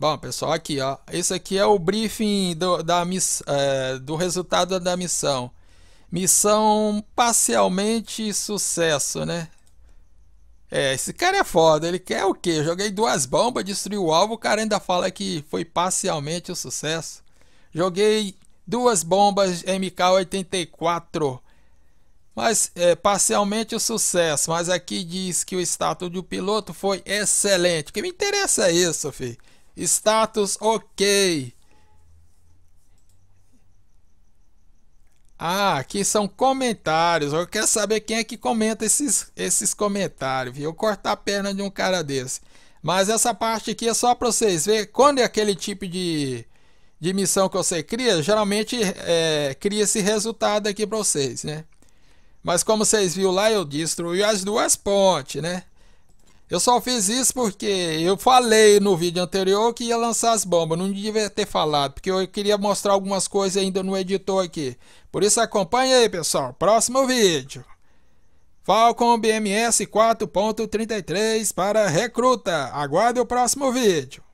Bom, pessoal, aqui, ó. Esse aqui é o briefing do, da, é, do resultado da missão. Missão parcialmente sucesso, né? É, esse cara é foda. Ele quer o quê? Joguei duas bombas, destruí o alvo. O cara ainda fala que foi parcialmente o um sucesso. Joguei duas bombas MK84. Mas é, parcialmente o sucesso. Mas aqui diz que o status do piloto foi excelente. O que me interessa é isso, filho. Status ok. Ah, aqui são comentários. Eu quero saber quem é que comenta esses, esses comentários. Viu? Eu cortar a perna de um cara desse. Mas essa parte aqui é só para vocês verem. Quando é aquele tipo de, de missão que você cria, geralmente é, cria esse resultado aqui para vocês, né? Mas como vocês viram lá, eu destruí as duas pontes, né? Eu só fiz isso porque eu falei no vídeo anterior que ia lançar as bombas. Não devia ter falado, porque eu queria mostrar algumas coisas ainda no editor aqui. Por isso acompanha aí, pessoal. Próximo vídeo. Falcon BMS 4.33 para recruta. Aguarde o próximo vídeo.